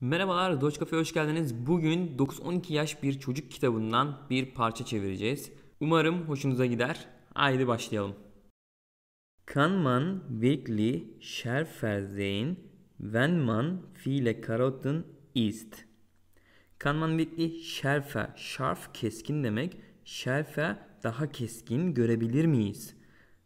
Merhabalar, Doç Cafe'ye hoş geldiniz. Bugün 9-12 yaş bir çocuk kitabından bir parça çevireceğiz. Umarım hoşunuza gider. Haydi başlayalım. Kann Weekly wirklich schärfer sehen, wenn man viele Karotten isst? Kann man wirklich şarf keskin demek. Schärfer daha keskin görebilir miyiz?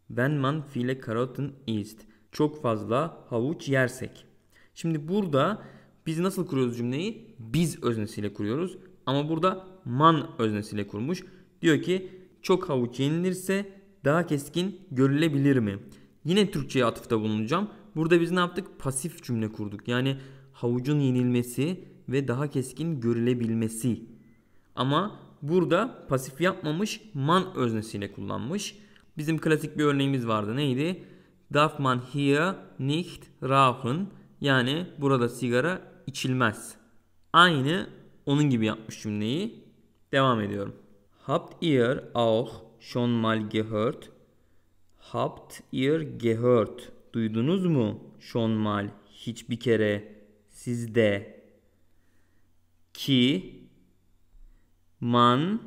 Wenn man viele Karotten isst. Çok fazla havuç yersek. Şimdi burada biz nasıl kuruyoruz cümleyi? Biz öznesiyle kuruyoruz. Ama burada man öznesiyle kurmuş. Diyor ki çok havuç yenilirse daha keskin görülebilir mi? Yine Türkçe'ye atıfta bulunacağım. Burada biz ne yaptık? Pasif cümle kurduk. Yani havucun yenilmesi ve daha keskin görülebilmesi. Ama burada pasif yapmamış man öznesiyle kullanmış. Bizim klasik bir örneğimiz vardı. Neydi? Darf man hier nicht rauchen? Yani burada sigara içilmez. Aynı onun gibi yapmış cümleyi. Devam ediyorum. Habt ihr auch schon mal gehört? Habt ihr gehört? Duydunuz mu? Schon mal hiçbir kere sizde ki man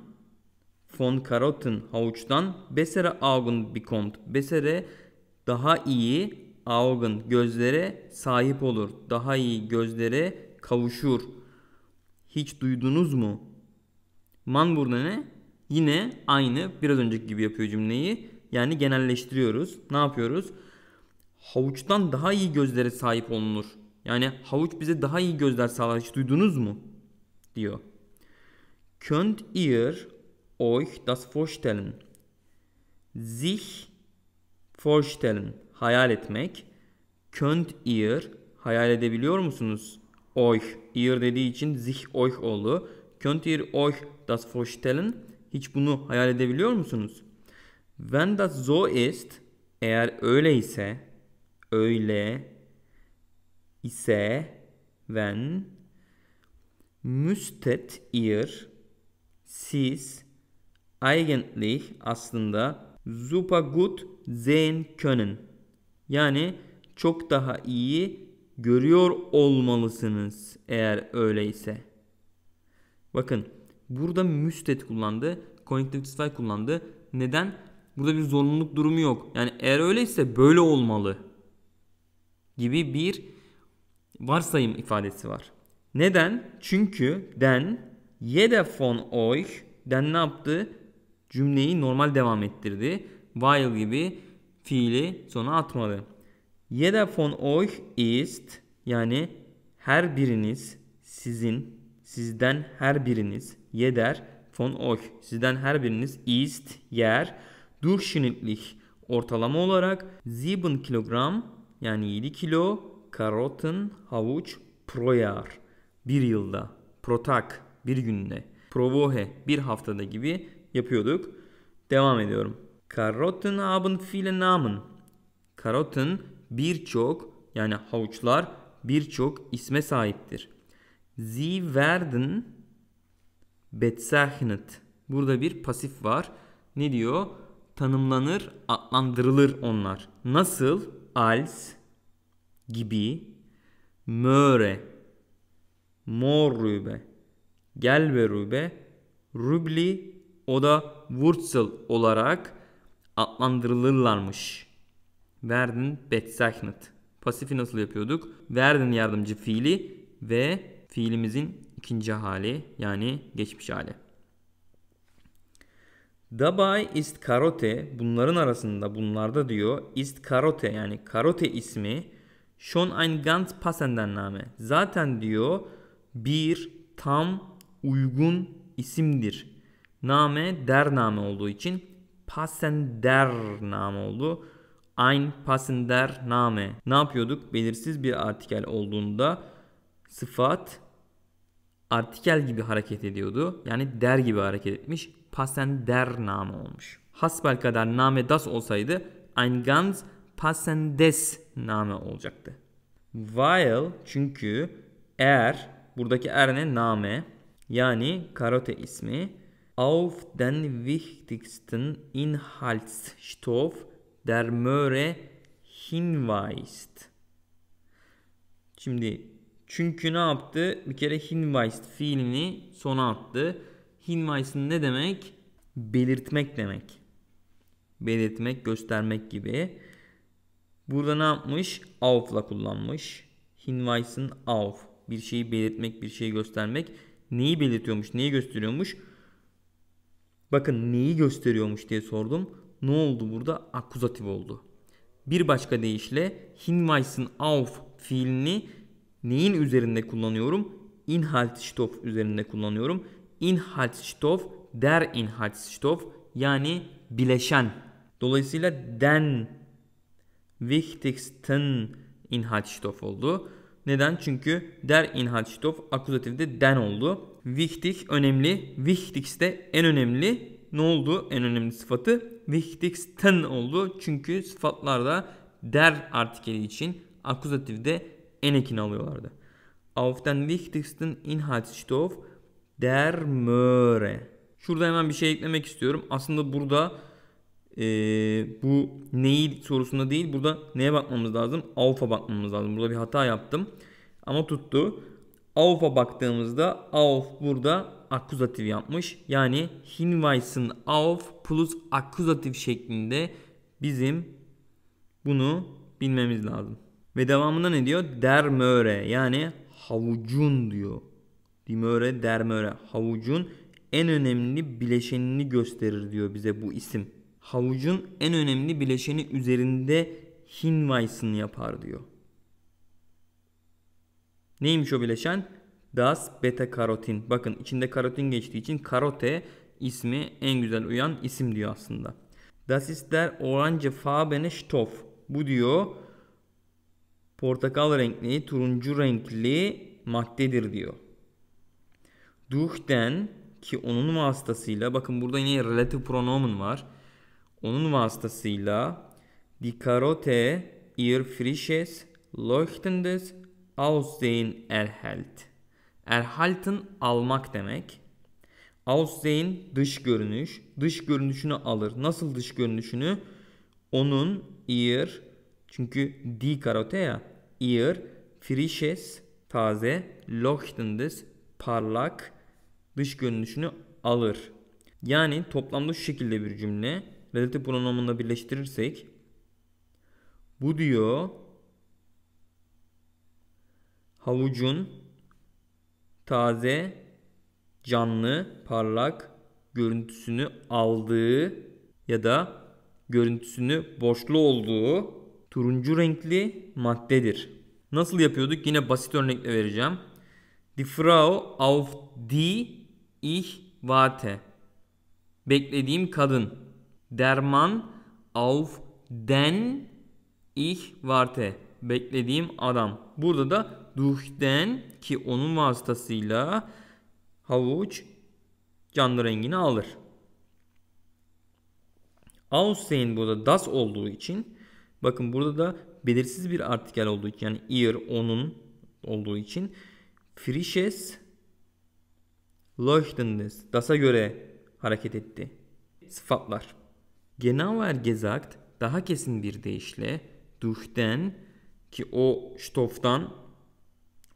von Karotten havuçtan besere agun bekommt. Besere daha iyi Augen gözlere sahip olur. Daha iyi gözlere kavuşur. Hiç duydunuz mu? Man burada ne? Yine aynı biraz önceki gibi yapıyor cümleyi. Yani genelleştiriyoruz. Ne yapıyoruz? Havuçtan daha iyi gözlere sahip olunur. Yani havuç bize daha iyi gözler sağlar. Hiç duydunuz mu? Diyor. Könnt ihr euch das vorstellen? Sich vorstellen hayal etmek. Könnt ihr hayal edebiliyor musunuz? Euch. Ihr dediği için sich euch oldu. Könnt ihr euch das vorstellen? Hiç bunu hayal edebiliyor musunuz? Wenn das so ist, eğer öyleyse, öyle ise, wenn müstet ihr siz eigentlich aslında super gut sehen können. Yani çok daha iyi görüyor olmalısınız eğer öyleyse. Bakın burada müstet kullandı. Conjunctive vel kullandı. Neden? Burada bir zorunluluk durumu yok. Yani eğer öyleyse böyle olmalı gibi bir varsayım ifadesi var. Neden? Çünkü den jede von euch den ne yaptı? Cümleyi normal devam ettirdi. While gibi fiili sona atmalı. Jeder von euch ist yani her biriniz sizin sizden her biriniz jeder von euch sizden her biriniz ist yer durchschnittlich ortalama olarak 7 kilogram yani 7 kilo karotun havuç pro yar bir yılda protak bir günde provohe bir haftada gibi yapıyorduk. Devam ediyorum. Karotten haben viele Namen. Karotten birçok yani havuçlar birçok isme sahiptir. Sie werden bezeichnet. Burada bir pasif var. Ne diyor? Tanımlanır, adlandırılır onlar. Nasıl? Als gibi möre mor rübe gelbe rübe rübli o da wurzel olarak adlandırılırlarmış. Werden bezeichnet. Pasifi nasıl yapıyorduk? Werden yardımcı fiili ve fiilimizin ikinci hali yani geçmiş hali. Dabei ist Karote bunların arasında bunlarda diyor ist Karote yani Karote ismi schon ein ganz passenden Name. Zaten diyor bir tam uygun isimdir. Name der name olduğu için Passender nam oldu. Ein Passender name. Ne yapıyorduk? Belirsiz bir artikel olduğunda sıfat artikel gibi hareket ediyordu. Yani der gibi hareket etmiş. Passender name olmuş. Hasbel kadar name das olsaydı ein ganz passendes name olacaktı. While çünkü eğer buradaki er ne name yani karote ismi auf den wichtigsten Inhaltsstoff der Möhre hinweist. Şimdi çünkü ne yaptı? Bir kere hinweist fiilini sona attı. Hinweisen ne demek? Belirtmek demek. Belirtmek, göstermek gibi. Burada ne yapmış? Auf'la kullanmış. Hinweisen auf. Bir şeyi belirtmek, bir şeyi göstermek. Neyi belirtiyormuş, neyi gösteriyormuş? Bakın neyi gösteriyormuş diye sordum. Ne oldu burada? Akuzatif oldu. Bir başka deyişle hinweisen auf fiilini neyin üzerinde kullanıyorum? Inhaltsstoff üzerinde kullanıyorum. Inhaltsstoff der Inhaltsstoff yani bileşen. Dolayısıyla den wichtigsten Inhaltsstoff oldu. Neden? Çünkü der Inhaltsstoff akuzatifte den oldu wichtig önemli. Wichtig's de en önemli. Ne oldu en önemli sıfatı? Wichtigsten oldu. Çünkü sıfatlarda der artikeli için akuzatifde en ekini alıyorlardı. Auf den wichtigsten Inhaltsstoff der Möhre. Şurada hemen bir şey eklemek istiyorum. Aslında burada e, bu neyi sorusunda değil. Burada neye bakmamız lazım? Auf'a bakmamız lazım. Burada bir hata yaptım. Ama tuttu. Auf'a baktığımızda Auf burada akuzatif yapmış. Yani Hinweis'in Auf plus akuzatif şeklinde bizim bunu bilmemiz lazım. Ve devamında ne diyor? Der Möre yani havucun diyor. Die Möre, der Möre havucun en önemli bileşenini gösterir diyor bize bu isim. Havucun en önemli bileşeni üzerinde Hinweis'ini yapar diyor. Neymiş o bileşen? Das beta karotin. Bakın içinde karotin geçtiği için karote ismi en güzel uyan isim diyor aslında. Das ist der orange farbene Stoff. Bu diyor portakal renkli, turuncu renkli maddedir diyor. Durch den ki onun vasıtasıyla bakın burada yine relative pronomen var. Onun vasıtasıyla die Karote ihr frisches leuchtendes Aussehen erhält. Erhalten almak demek. Aussehen dış görünüş. Dış görünüşünü alır. Nasıl dış görünüşünü? Onun ihr çünkü di karote ya ihr frisches taze leuchtendes parlak dış görünüşünü alır. Yani toplamda şu şekilde bir cümle. Relatif pronomunla birleştirirsek bu diyor havucun taze, canlı, parlak görüntüsünü aldığı ya da görüntüsünü boşlu olduğu turuncu renkli maddedir. Nasıl yapıyorduk? Yine basit örnekle vereceğim. Die Frau auf die ich warte. Beklediğim kadın. Der Mann auf den ich warte beklediğim adam. Burada da duhden ki onun vasıtasıyla havuç canlı rengini alır. Aussein burada das olduğu için bakın burada da belirsiz bir artikel olduğu için yani ear onun olduğu için frisches leuchtendes das'a göre hareket etti. Sıfatlar. Genauer gesagt daha kesin bir deyişle duhden ki o stoftan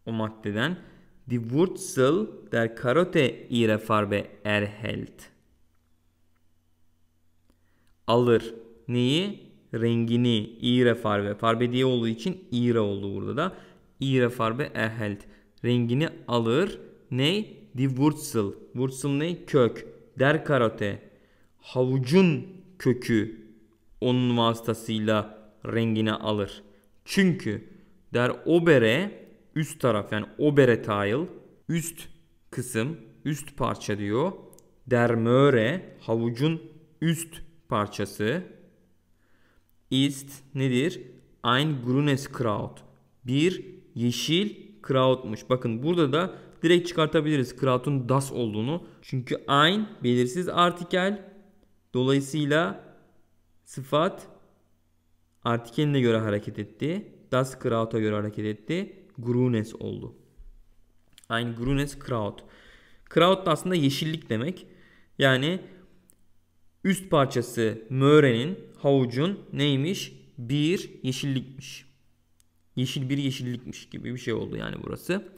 o maddeden die Wurzel der Karotte ihre Farbe erhält. Alır. Neyi? Rengini. Ihre Farbe. Farbe diye olduğu için ihre oldu burada da. Ihre Farbe erhält. Rengini alır. Ney? Die Wurzel. Wurzel ne? Kök. Der Karotte. Havucun kökü onun vasıtasıyla rengini alır. Çünkü der obere üst taraf yani obere tile üst kısım üst parça diyor. Der möre havucun üst parçası ist nedir? Ein grünes Kraut. Bir yeşil krautmuş. Bakın burada da direkt çıkartabiliriz krautun das olduğunu. Çünkü ein belirsiz artikel. Dolayısıyla sıfat Artikeline göre hareket etti. Das Kraut'a göre hareket etti. Grunes oldu. Aynı Grunes Kraut. Kraut da aslında yeşillik demek. Yani üst parçası mörenin, havucun neymiş? Bir yeşillikmiş. Yeşil bir yeşillikmiş gibi bir şey oldu yani burası.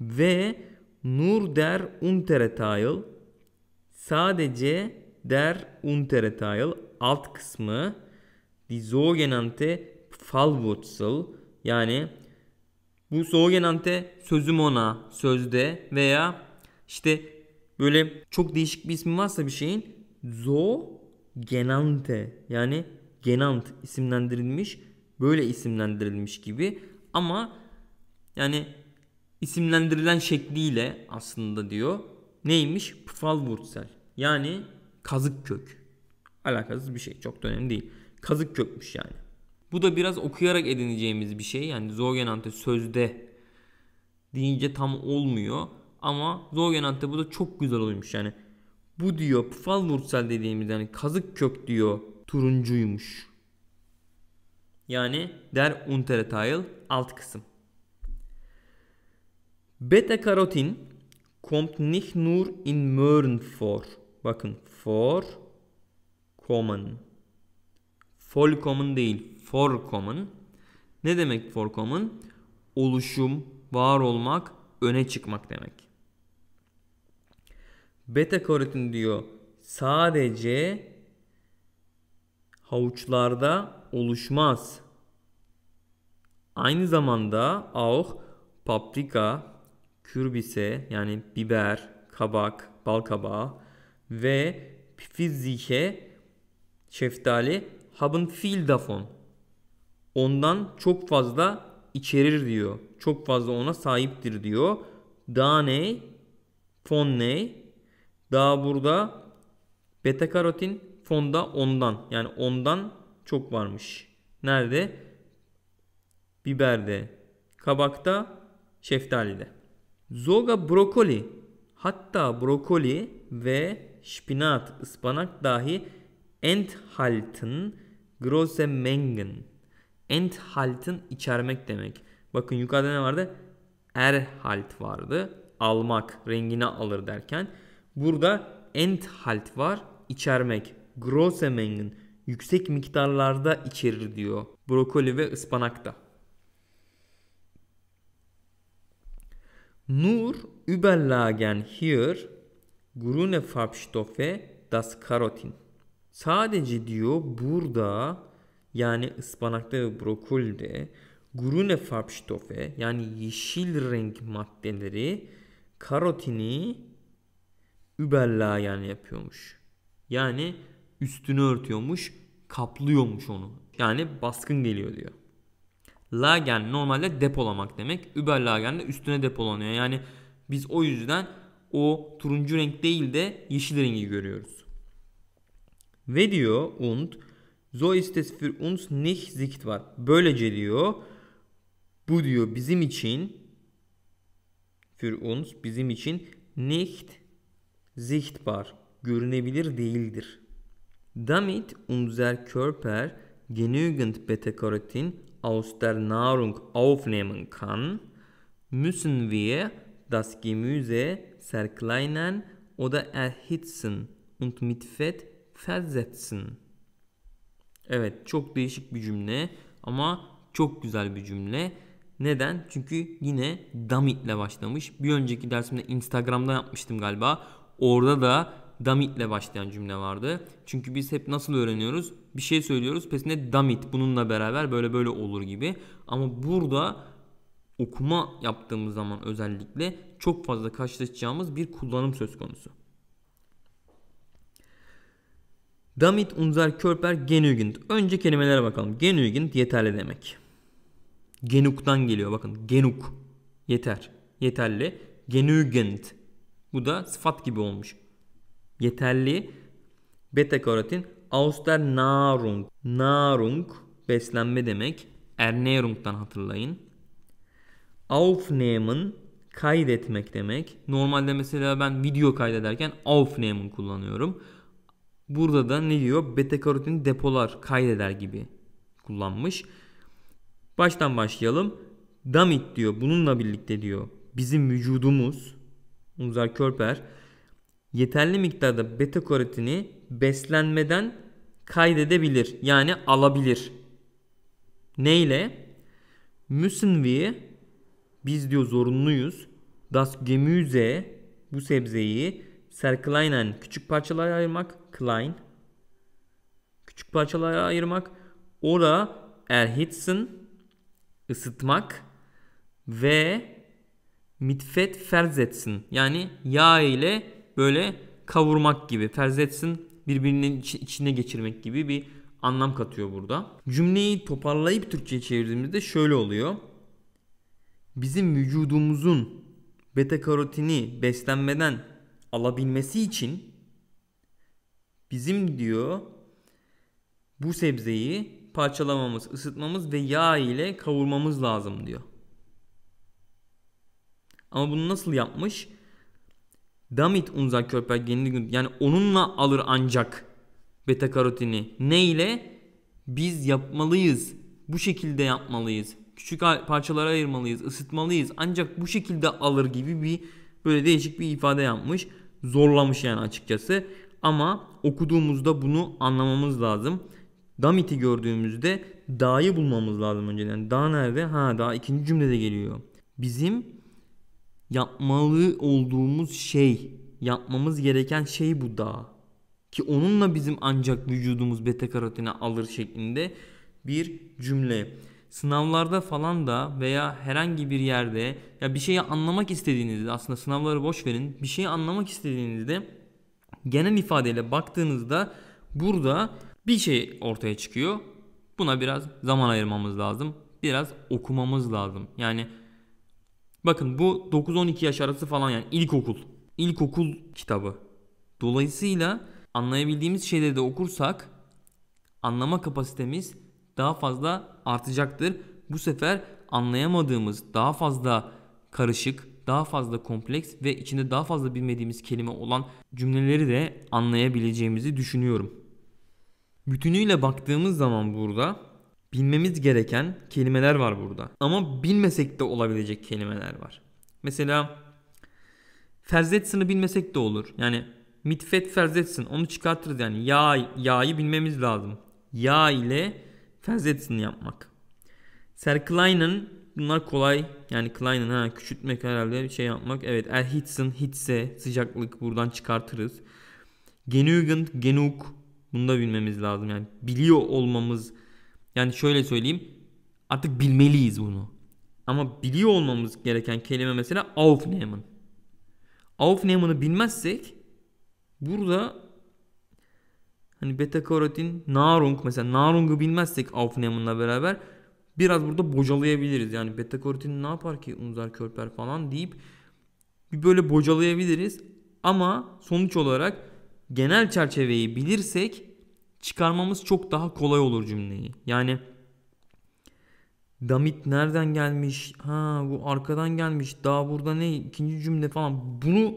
Ve nur der untere sadece der untere alt kısmı Die sogenannte Fallwurzel yani bu sogenannte sözüm ona sözde veya işte böyle çok değişik bir ismi varsa bir şeyin zo genante yani genant isimlendirilmiş böyle isimlendirilmiş gibi ama yani isimlendirilen şekliyle aslında diyor neymiş pfalwurzel yani kazık kök alakasız bir şey çok da önemli değil kazık çökmüş yani. Bu da biraz okuyarak edineceğimiz bir şey. Yani Zogenante sözde deyince tam olmuyor. Ama Zogenante bu da çok güzel olmuş yani. Bu diyor Pfalwurzel dediğimiz yani kazık kök diyor turuncuymuş. Yani der untere tile alt kısım. Beta karotin kommt nicht nur in Möhren vor. Bakın for common For common değil for common. Ne demek for common? Oluşum, var olmak, öne çıkmak demek. Beta karotin diyor sadece havuçlarda oluşmaz. Aynı zamanda auch paprika, kürbise yani biber, kabak, bal kabağı ve fizike şeftali haben viel davon. Ondan çok fazla içerir diyor. Çok fazla ona sahiptir diyor. Daha ne? Fon ne? Daha burada beta karotin fonda ondan. Yani ondan çok varmış. Nerede? Biberde, kabakta, şeftalide. Zoga brokoli hatta brokoli ve şpinat ıspanak dahi enthalten Große Mengen. Enthalten içermek demek. Bakın yukarıda ne vardı? Erhalt vardı. Almak, rengini alır derken. Burada enthalt var, içermek. Große Mengen. Yüksek miktarlarda içerir diyor. Brokoli ve ıspanak da. Nur überlagen hier grüne Farbstoffe das Karotin. Sadece diyor burada yani ıspanakta ve brokolide grüne Farbstoffe yani yeşil renk maddeleri karotini yani yapıyormuş. Yani üstünü örtüyormuş, kaplıyormuş onu. Yani baskın geliyor diyor. Lagen normalde depolamak demek. Überlagen de üstüne depolanıyor. Yani biz o yüzden o turuncu renk değil de yeşil rengi görüyoruz. Ve diyor und so ist es für uns nicht sichtbar. Böylece diyor bu diyor bizim için für uns bizim için nicht sichtbar görünebilir değildir. Damit unser Körper genügend Beta-Carotin aus der Nahrung aufnehmen kann, müssen wir das Gemüse zerkleinern oder erhitzen und mit Fett versetzen. Evet çok değişik bir cümle ama çok güzel bir cümle. Neden? Çünkü yine damit'le başlamış. Bir önceki dersimde Instagram'da yapmıştım galiba. Orada da damit'le başlayan cümle vardı. Çünkü biz hep nasıl öğreniyoruz? Bir şey söylüyoruz. Pesine damit bununla beraber böyle böyle olur gibi. Ama burada okuma yaptığımız zaman özellikle çok fazla karşılaşacağımız bir kullanım söz konusu. Damit unser Körper genügend. Önce kelimelere bakalım. Genügend yeterli demek. Genuk'tan geliyor bakın. Genuk. Yeter. Yeterli. Genügend. Bu da sıfat gibi olmuş. Yeterli. Beta karotin. Auster Nahrung. Nahrung beslenme demek. Ernährung'dan hatırlayın. Aufnehmen kaydetmek demek. Normalde mesela ben video kaydederken aufnehmen kullanıyorum. Burada da ne diyor? Beta karotin depolar kaydeder gibi kullanmış. Baştan başlayalım. Damit diyor. Bununla birlikte diyor. Bizim vücudumuz Unzar Körper yeterli miktarda beta karotini beslenmeden kaydedebilir. Yani alabilir. Neyle? Müssen wir biz diyor zorunluyuz. Das Gemüse bu sebzeyi serkleinen küçük parçalara ayırmak klein küçük parçalara ayırmak, ora erhitzen ısıtmak ve mitfet ferzetsin yani yağ ile böyle kavurmak gibi ferzetsin birbirinin içine geçirmek gibi bir anlam katıyor burada. Cümleyi toparlayıp Türkçe'ye çevirdiğimizde şöyle oluyor. Bizim vücudumuzun beta karotini beslenmeden alabilmesi için Bizim diyor bu sebzeyi parçalamamız, ısıtmamız ve yağ ile kavurmamız lazım diyor. Ama bunu nasıl yapmış? Damit unser körper genli gün yani onunla alır ancak beta karotini. Ne ile? Biz yapmalıyız. Bu şekilde yapmalıyız. Küçük parçalara ayırmalıyız, ısıtmalıyız. Ancak bu şekilde alır gibi bir böyle değişik bir ifade yapmış. Zorlamış yani açıkçası ama okuduğumuzda bunu anlamamız lazım. Damit'i gördüğümüzde da'yı bulmamız lazım önceden. Da nerede? Ha da ikinci cümlede geliyor. Bizim yapmalı olduğumuz şey, yapmamız gereken şey bu da. Ki onunla bizim ancak vücudumuz beta karotene alır şeklinde bir cümle. Sınavlarda falan da veya herhangi bir yerde ya bir şeyi anlamak istediğinizde aslında sınavları boş verin. Bir şeyi anlamak istediğinizde genel ifadeyle baktığınızda burada bir şey ortaya çıkıyor. Buna biraz zaman ayırmamız lazım. Biraz okumamız lazım. Yani bakın bu 9-12 yaş arası falan yani ilkokul. İlkokul kitabı. Dolayısıyla anlayabildiğimiz şeyleri de okursak anlama kapasitemiz daha fazla artacaktır. Bu sefer anlayamadığımız daha fazla karışık, daha fazla kompleks ve içinde daha fazla bilmediğimiz kelime olan cümleleri de anlayabileceğimizi düşünüyorum. Bütünüyle baktığımız zaman burada bilmemiz gereken kelimeler var burada. Ama bilmesek de olabilecek kelimeler var. Mesela ferzetsini bilmesek de olur. Yani mitfet ferzetsin onu çıkartırız yani ya ya'yı bilmemiz lazım. Ya ile ferzetsin yapmak. Serkleinen Bunlar kolay yani Klein'ın ha küçültmek herhalde bir şey yapmak. Evet Erhitzen, hits'e sıcaklık buradan çıkartırız. Genügend, genug bunu da bilmemiz lazım. Yani biliyor olmamız yani şöyle söyleyeyim artık bilmeliyiz bunu. Ama biliyor olmamız gereken kelime mesela Aufnehmen. Aufnehmen'ı bilmezsek burada hani beta karotin Narung mesela Narung'u bilmezsek Aufnehmen'la beraber biraz burada bocalayabiliriz. Yani beta karotin ne yapar ki unzar Körper falan deyip bir böyle bocalayabiliriz. Ama sonuç olarak genel çerçeveyi bilirsek çıkarmamız çok daha kolay olur cümleyi. Yani Damit nereden gelmiş? Ha bu arkadan gelmiş. Daha burada ne? ikinci cümle falan. Bunu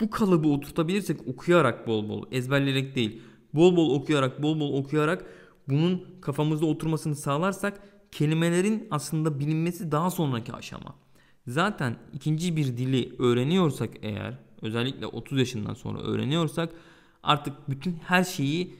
bu kalıbı oturtabilirsek okuyarak bol bol ezberleyerek değil. Bol bol okuyarak bol bol okuyarak bunun kafamızda oturmasını sağlarsak kelimelerin aslında bilinmesi daha sonraki aşama. Zaten ikinci bir dili öğreniyorsak eğer özellikle 30 yaşından sonra öğreniyorsak artık bütün her şeyi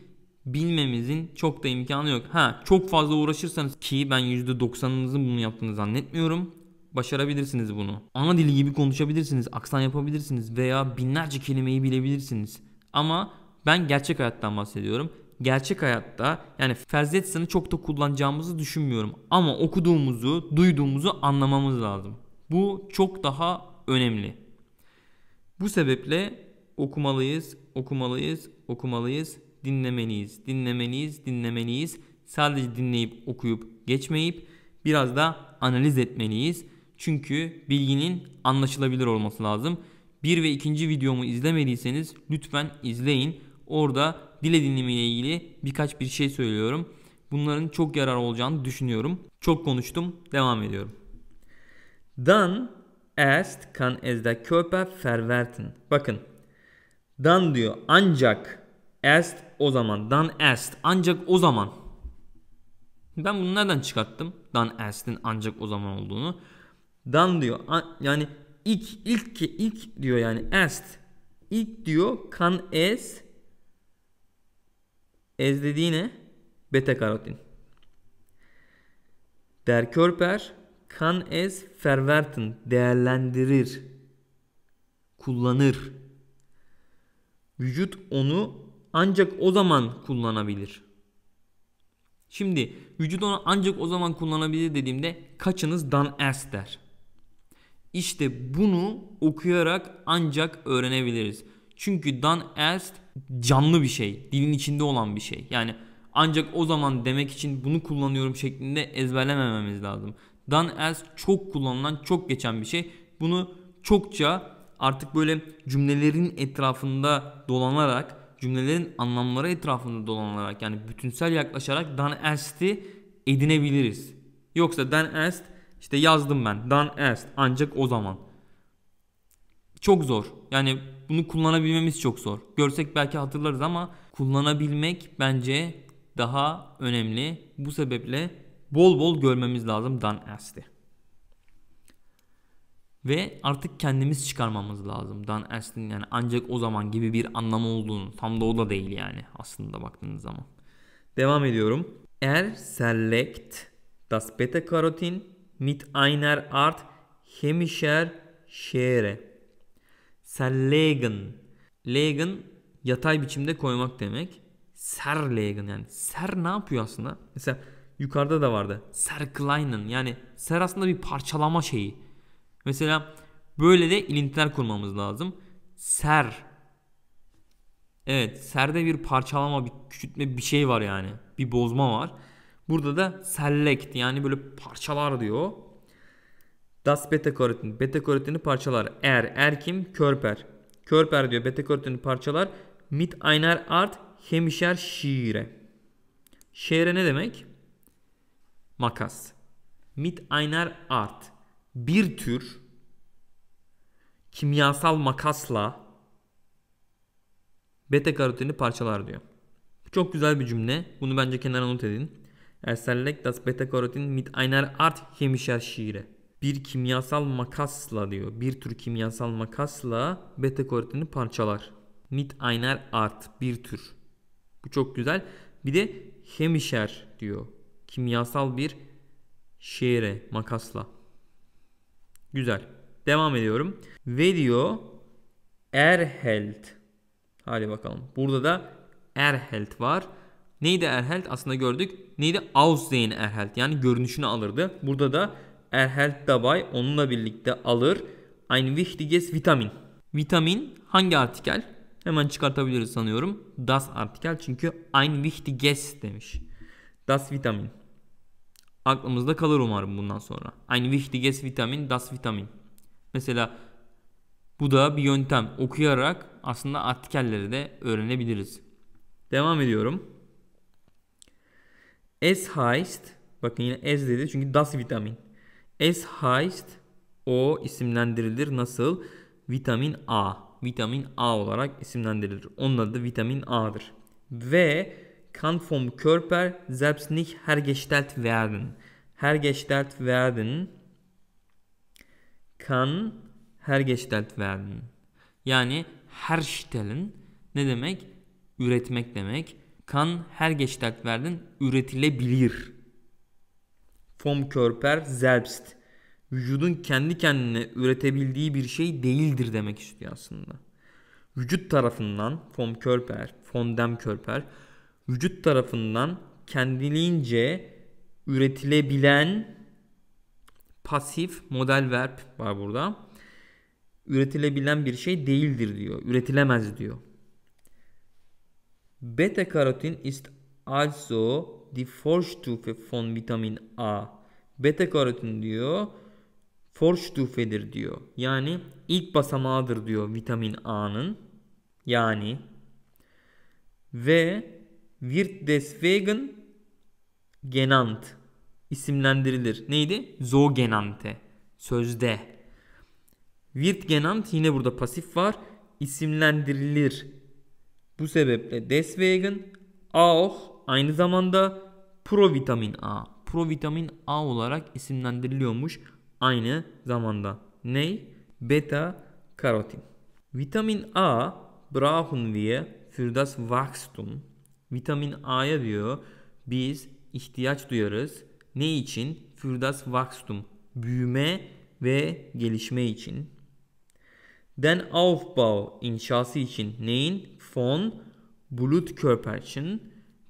bilmemizin çok da imkanı yok. Ha çok fazla uğraşırsanız ki ben %90'ınızın bunu yaptığını zannetmiyorum. Başarabilirsiniz bunu. Ana dili gibi konuşabilirsiniz, aksan yapabilirsiniz veya binlerce kelimeyi bilebilirsiniz. Ama ben gerçek hayattan bahsediyorum gerçek hayatta yani felsefet sınıfı çok da kullanacağımızı düşünmüyorum. Ama okuduğumuzu, duyduğumuzu anlamamız lazım. Bu çok daha önemli. Bu sebeple okumalıyız, okumalıyız, okumalıyız, dinlemeliyiz, dinlemeliyiz, dinlemeliyiz. Sadece dinleyip okuyup geçmeyip biraz da analiz etmeliyiz. Çünkü bilginin anlaşılabilir olması lazım. Bir ve ikinci videomu izlemediyseniz lütfen izleyin. Orada dil edinimi ile ilgili birkaç bir şey söylüyorum. Bunların çok yarar olacağını düşünüyorum. Çok konuştum. Devam ediyorum. Dan erst kan es der Körper verwerten. Bakın. Dan diyor ancak erst o zaman. Dan erst ancak o zaman. Ben bunu nereden çıkarttım? Dan erst'in ancak o zaman olduğunu. Dan diyor yani ilk ilk ki ilk diyor yani erst. İlk diyor kan es Ez ne? Beta karotin. Der Körper kan ez fervertin değerlendirir. Kullanır. Vücut onu ancak o zaman kullanabilir. Şimdi vücut onu ancak o zaman kullanabilir dediğimde kaçınız dan es der. İşte bunu okuyarak ancak öğrenebiliriz. Çünkü dan erst canlı bir şey. Dilin içinde olan bir şey. Yani ancak o zaman demek için bunu kullanıyorum şeklinde ezberlemememiz lazım. Dan erst çok kullanılan, çok geçen bir şey. Bunu çokça artık böyle cümlelerin etrafında dolanarak, cümlelerin anlamları etrafında dolanarak yani bütünsel yaklaşarak dan ersti edinebiliriz. Yoksa dan erst işte yazdım ben Dan erst ancak o zaman çok zor. Yani bunu kullanabilmemiz çok zor. Görsek belki hatırlarız ama kullanabilmek bence daha önemli. Bu sebeple bol bol görmemiz lazım Dan Ash'ti. Ve artık kendimiz çıkarmamız lazım Dan Ash'in yani ancak o zaman gibi bir anlamı olduğunu tam da o da değil yani aslında baktığınız zaman. Devam ediyorum. Er select das beta karotin mit einer art hemischer schere Serlegen. Legen yatay biçimde koymak demek. Serlegen yani ser ne yapıyor aslında? Mesela yukarıda da vardı. Serkleinen yani ser aslında bir parçalama şeyi. Mesela böyle de ilintiler kurmamız lazım. Ser. Evet serde bir parçalama bir küçültme bir şey var yani. Bir bozma var. Burada da select yani böyle parçalar diyor. Das beta karotin. Beta karotini parçalar. Er. Er kim? Körper. Körper diyor. Beta karotini parçalar. Mit einer art hemişer şiire. Şiire ne demek? Makas. Mit einer art. Bir tür kimyasal makasla beta karotini parçalar diyor. Çok güzel bir cümle. Bunu bence kenara not edin. Ersellek das beta karotin mit einer art hemişer Schiere bir kimyasal makasla diyor. Bir tür kimyasal makasla beta karotini parçalar. Mit einer art bir tür. Bu çok güzel. Bir de hemişer diyor. Kimyasal bir şehre makasla. Güzel. Devam ediyorum. Ve diyor erheld. Hadi bakalım. Burada da erheld var. Neydi erheld? Aslında gördük. Neydi? Aussehen erheld. Yani görünüşünü alırdı. Burada da Er hält dabei onunla birlikte alır ein wichtiges Vitamin. Vitamin hangi artikel? Hemen çıkartabiliriz sanıyorum. Das artikel çünkü ein wichtiges demiş. Das Vitamin. Aklımızda kalır umarım bundan sonra. Ein wichtiges Vitamin, das Vitamin. Mesela bu da bir yöntem. Okuyarak aslında artikelleri de öğrenebiliriz. Devam ediyorum. Es heißt, bakın yine es dedi çünkü das Vitamin. Es heißt o isimlendirilir nasıl? Vitamin A. Vitamin A olarak isimlendirilir. Onun adı vitamin A'dır. Ve kan vom Körper selbst nicht hergestellt werden. Hergestellt werden kan hergestellt werden. Yani herstellen ne demek? Üretmek demek. Kan hergestellt werden üretilebilir vom Körper selbst. Vücudun kendi kendine üretebildiği bir şey değildir demek istiyor aslında. Vücut tarafından vom Körper, von dem Körper vücut tarafından kendiliğince üretilebilen pasif model verb var burada. Üretilebilen bir şey değildir diyor. Üretilemez diyor. Beta karotin ist also die Vorstufe vitamin A. Beta karotin diyor Vorstufe'dir diyor. Yani ilk basamağıdır diyor vitamin A'nın. Yani ve wird deswegen genant isimlendirilir. Neydi? So genannte. Sözde. Wird genant yine burada pasif var. İsimlendirilir. Bu sebeple deswegen auch Aynı zamanda provitamin A. Provitamin A olarak isimlendiriliyormuş aynı zamanda. Ney? Beta karotin. Vitamin A brauchen wir für das Wachstum. Vitamin A'ya diyor biz ihtiyaç duyarız. Ne için? Für das Wachstum. Büyüme ve gelişme için. Den Aufbau inşası için neyin? Von Blutkörperchen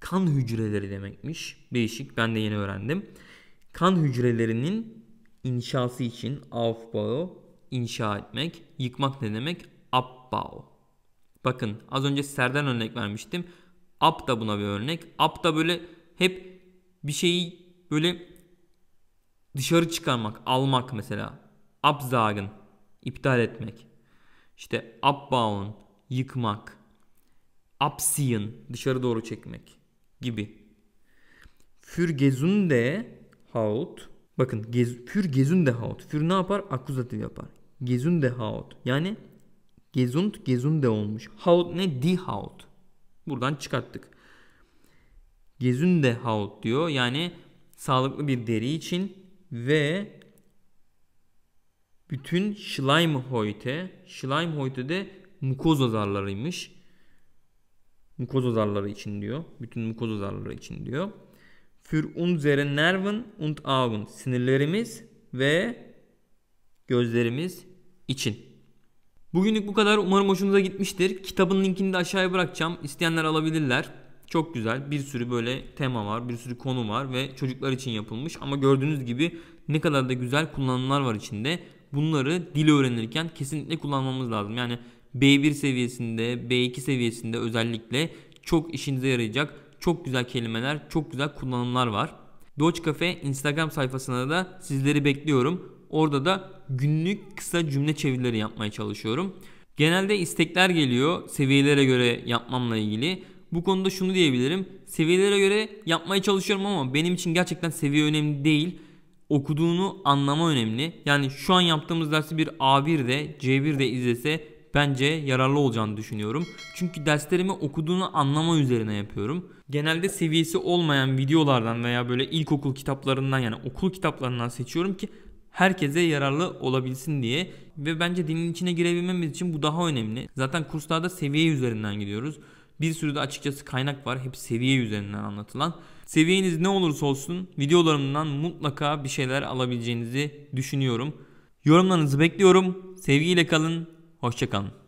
kan hücreleri demekmiş. Değişik ben de yeni öğrendim. Kan hücrelerinin inşası için aufbau inşa etmek. Yıkmak ne demek? Abbau. Bakın az önce serden örnek vermiştim. Ab da buna bir örnek. Ab da böyle hep bir şeyi böyle dışarı çıkarmak, almak mesela. Abzagen, iptal etmek. İşte abbaun, yıkmak. Abziehen, dışarı doğru çekmek gibi. Für gesunde Haut. Bakın gez, für gesunde Haut. Für ne yapar? Akuzatif yapar. Gesunde Haut. Yani gesund gesunde olmuş. Haut ne? Die Haut. Buradan çıkarttık. Gesunde Haut diyor. Yani sağlıklı bir deri için ve bütün Schleimhäute, Schleimhäute de mukoz zarlarıymış mukoza zarları için diyor. Bütün mukoza zarları için diyor. Für unsere Nerven und Augen sinirlerimiz ve gözlerimiz için. Bugünlük bu kadar. Umarım hoşunuza gitmiştir. Kitabın linkini de aşağıya bırakacağım. İsteyenler alabilirler. Çok güzel. Bir sürü böyle tema var, bir sürü konu var ve çocuklar için yapılmış ama gördüğünüz gibi ne kadar da güzel kullanımlar var içinde. Bunları dil öğrenirken kesinlikle kullanmamız lazım. Yani B1 seviyesinde, B2 seviyesinde özellikle çok işinize yarayacak çok güzel kelimeler, çok güzel kullanımlar var. Doge Cafe Instagram sayfasına da sizleri bekliyorum. Orada da günlük kısa cümle çevirileri yapmaya çalışıyorum. Genelde istekler geliyor seviyelere göre yapmamla ilgili. Bu konuda şunu diyebilirim. Seviyelere göre yapmaya çalışıyorum ama benim için gerçekten seviye önemli değil. Okuduğunu anlama önemli. Yani şu an yaptığımız dersi bir a 1 de, c 1 de izlese bence yararlı olacağını düşünüyorum. Çünkü derslerimi okuduğunu anlama üzerine yapıyorum. Genelde seviyesi olmayan videolardan veya böyle ilkokul kitaplarından yani okul kitaplarından seçiyorum ki herkese yararlı olabilsin diye ve bence dinin içine girebilmemiz için bu daha önemli. Zaten kurslarda seviye üzerinden gidiyoruz. Bir sürü de açıkçası kaynak var. Hep seviye üzerinden anlatılan. Seviyeniz ne olursa olsun videolarımdan mutlaka bir şeyler alabileceğinizi düşünüyorum. Yorumlarınızı bekliyorum. Sevgiyle kalın. Hoşçakalın.